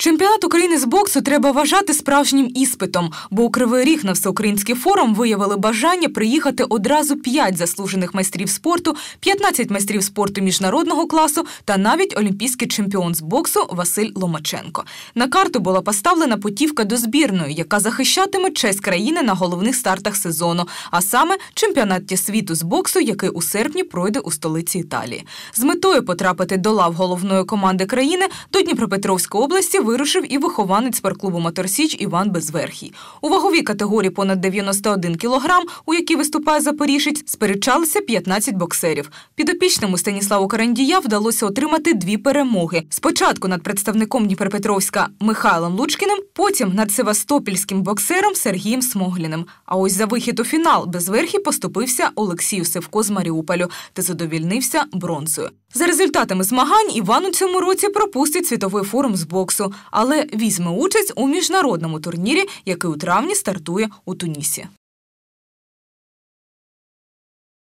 Чемпіонат України з боксу треба вважати справжнім іспитом, бо у Кривий Ріг на всеукраїнський форум виявили бажання приїхати одразу 5 заслужених майстрів спорту, 15 майстрів спорту міжнародного класу та навіть олімпійський чемпіон з боксу Василь Ломаченко. На карту була поставлена путівка до збірної, яка захищатиме честь країни на головних стартах сезону, а саме чемпіонат світу з боксу, який у серпні пройде у столиці Італії. З метою потрапити до лав головної команди країни до Дніпропетровської області вирушив і вихованець парклубу Моторсіч Іван Безверхій. У ваговій категорії понад 91 кілограм, у якій виступає Запоріжець, сперечалися 15 боксерів. Підопічному Станіславу Карандія вдалося отримати дві перемоги: спочатку над представником Дніпропетровська Михайлом Лучкіним, потім над Севастопільським боксером Сергієм Смогліним. А ось за вихід у фінал Безверхій поступився Олексію Севко з Маріуполю, де задовільнився бронзою. За результатами змагань Іван у цьому році пропустить світовий форум з боксу, але візьме участь у міжнародному турнірі, який у травні стартує у Тунісі.